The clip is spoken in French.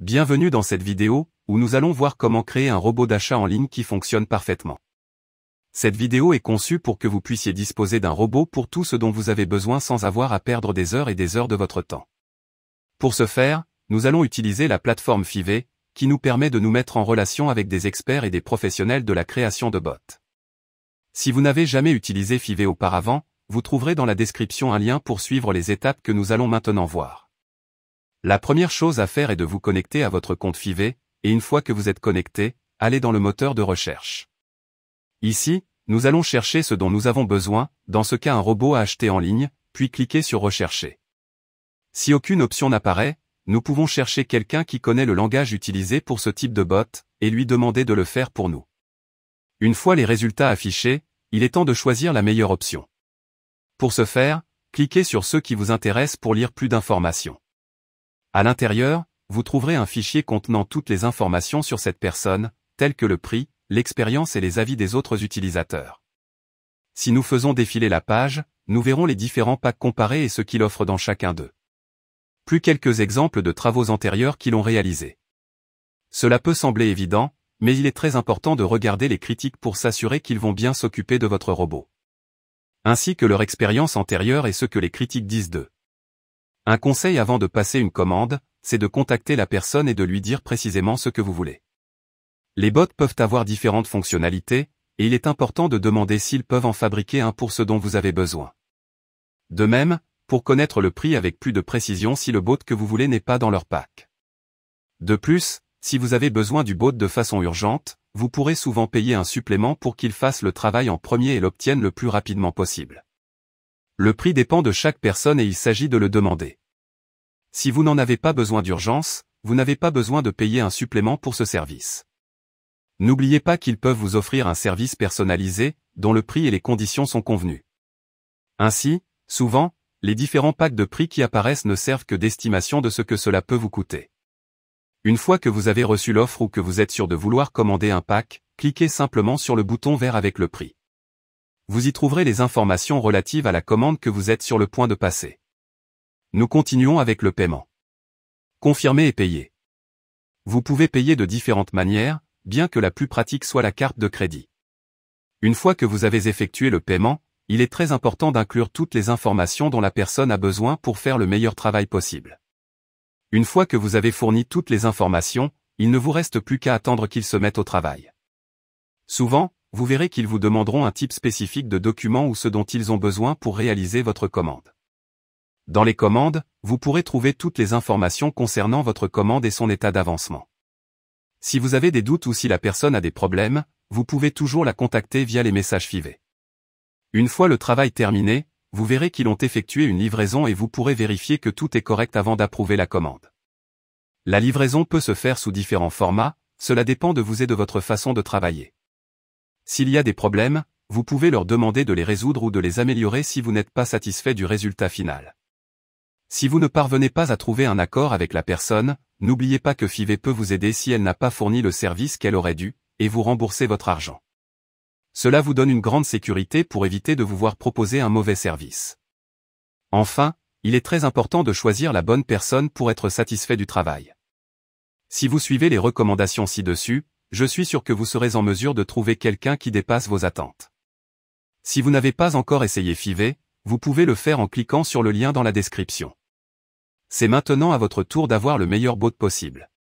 Bienvenue dans cette vidéo, où nous allons voir comment créer un robot d'achat en ligne qui fonctionne parfaitement. Cette vidéo est conçue pour que vous puissiez disposer d'un robot pour tout ce dont vous avez besoin sans avoir à perdre des heures et des heures de votre temps. Pour ce faire, nous allons utiliser la plateforme Five, qui nous permet de nous mettre en relation avec des experts et des professionnels de la création de bots. Si vous n'avez jamais utilisé Five auparavant, vous trouverez dans la description un lien pour suivre les étapes que nous allons maintenant voir. La première chose à faire est de vous connecter à votre compte Vivé, et une fois que vous êtes connecté, allez dans le moteur de recherche. Ici, nous allons chercher ce dont nous avons besoin, dans ce cas un robot à acheter en ligne, puis cliquez sur Rechercher. Si aucune option n'apparaît, nous pouvons chercher quelqu'un qui connaît le langage utilisé pour ce type de bot, et lui demander de le faire pour nous. Une fois les résultats affichés, il est temps de choisir la meilleure option. Pour ce faire, cliquez sur ceux qui vous intéressent pour lire plus d'informations. À l'intérieur, vous trouverez un fichier contenant toutes les informations sur cette personne, telles que le prix, l'expérience et les avis des autres utilisateurs. Si nous faisons défiler la page, nous verrons les différents packs comparés et ce qu'il offre dans chacun d'eux. Plus quelques exemples de travaux antérieurs qui l'ont réalisé. Cela peut sembler évident, mais il est très important de regarder les critiques pour s'assurer qu'ils vont bien s'occuper de votre robot. Ainsi que leur expérience antérieure et ce que les critiques disent d'eux. Un conseil avant de passer une commande, c'est de contacter la personne et de lui dire précisément ce que vous voulez. Les bots peuvent avoir différentes fonctionnalités, et il est important de demander s'ils peuvent en fabriquer un pour ce dont vous avez besoin. De même, pour connaître le prix avec plus de précision si le bot que vous voulez n'est pas dans leur pack. De plus, si vous avez besoin du bot de façon urgente, vous pourrez souvent payer un supplément pour qu'il fasse le travail en premier et l'obtienne le plus rapidement possible. Le prix dépend de chaque personne et il s'agit de le demander. Si vous n'en avez pas besoin d'urgence, vous n'avez pas besoin de payer un supplément pour ce service. N'oubliez pas qu'ils peuvent vous offrir un service personnalisé, dont le prix et les conditions sont convenus. Ainsi, souvent, les différents packs de prix qui apparaissent ne servent que d'estimation de ce que cela peut vous coûter. Une fois que vous avez reçu l'offre ou que vous êtes sûr de vouloir commander un pack, cliquez simplement sur le bouton vert avec le prix vous y trouverez les informations relatives à la commande que vous êtes sur le point de passer. Nous continuons avec le paiement. Confirmer et payer. Vous pouvez payer de différentes manières, bien que la plus pratique soit la carte de crédit. Une fois que vous avez effectué le paiement, il est très important d'inclure toutes les informations dont la personne a besoin pour faire le meilleur travail possible. Une fois que vous avez fourni toutes les informations, il ne vous reste plus qu'à attendre qu'ils se mettent au travail. Souvent, vous verrez qu'ils vous demanderont un type spécifique de document ou ce dont ils ont besoin pour réaliser votre commande. Dans les commandes, vous pourrez trouver toutes les informations concernant votre commande et son état d'avancement. Si vous avez des doutes ou si la personne a des problèmes, vous pouvez toujours la contacter via les messages FIV. Une fois le travail terminé, vous verrez qu'ils ont effectué une livraison et vous pourrez vérifier que tout est correct avant d'approuver la commande. La livraison peut se faire sous différents formats, cela dépend de vous et de votre façon de travailler. S'il y a des problèmes, vous pouvez leur demander de les résoudre ou de les améliorer si vous n'êtes pas satisfait du résultat final. Si vous ne parvenez pas à trouver un accord avec la personne, n'oubliez pas que FIVE peut vous aider si elle n'a pas fourni le service qu'elle aurait dû, et vous rembourser votre argent. Cela vous donne une grande sécurité pour éviter de vous voir proposer un mauvais service. Enfin, il est très important de choisir la bonne personne pour être satisfait du travail. Si vous suivez les recommandations ci-dessus, je suis sûr que vous serez en mesure de trouver quelqu'un qui dépasse vos attentes. Si vous n'avez pas encore essayé Fivet, vous pouvez le faire en cliquant sur le lien dans la description. C'est maintenant à votre tour d'avoir le meilleur bot possible.